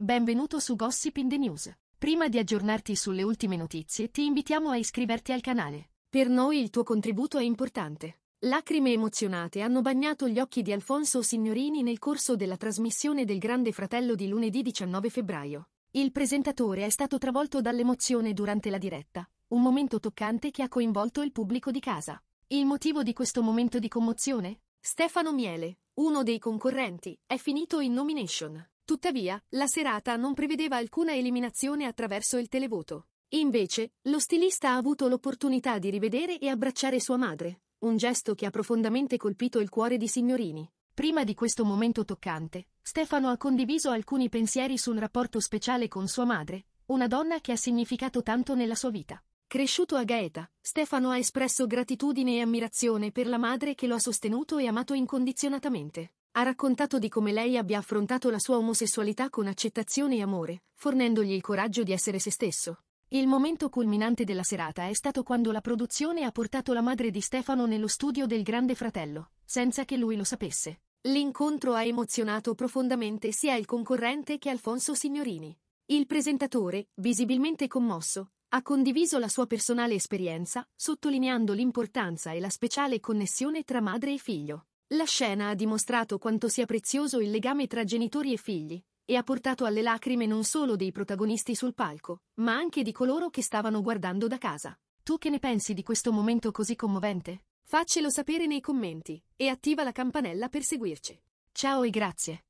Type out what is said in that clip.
Benvenuto su Gossip in the News. Prima di aggiornarti sulle ultime notizie, ti invitiamo a iscriverti al canale. Per noi il tuo contributo è importante. Lacrime emozionate hanno bagnato gli occhi di Alfonso Signorini nel corso della trasmissione del Grande Fratello di lunedì 19 febbraio. Il presentatore è stato travolto dall'emozione durante la diretta, un momento toccante che ha coinvolto il pubblico di casa. Il motivo di questo momento di commozione? Stefano Miele, uno dei concorrenti, è finito in nomination. Tuttavia, la serata non prevedeva alcuna eliminazione attraverso il televoto. Invece, lo stilista ha avuto l'opportunità di rivedere e abbracciare sua madre, un gesto che ha profondamente colpito il cuore di Signorini. Prima di questo momento toccante, Stefano ha condiviso alcuni pensieri su un rapporto speciale con sua madre, una donna che ha significato tanto nella sua vita. Cresciuto a Gaeta, Stefano ha espresso gratitudine e ammirazione per la madre che lo ha sostenuto e amato incondizionatamente ha raccontato di come lei abbia affrontato la sua omosessualità con accettazione e amore, fornendogli il coraggio di essere se stesso. Il momento culminante della serata è stato quando la produzione ha portato la madre di Stefano nello studio del grande fratello, senza che lui lo sapesse. L'incontro ha emozionato profondamente sia il concorrente che Alfonso Signorini. Il presentatore, visibilmente commosso, ha condiviso la sua personale esperienza, sottolineando l'importanza e la speciale connessione tra madre e figlio. La scena ha dimostrato quanto sia prezioso il legame tra genitori e figli e ha portato alle lacrime non solo dei protagonisti sul palco, ma anche di coloro che stavano guardando da casa. Tu che ne pensi di questo momento così commovente? Faccelo sapere nei commenti e attiva la campanella per seguirci. Ciao e grazie.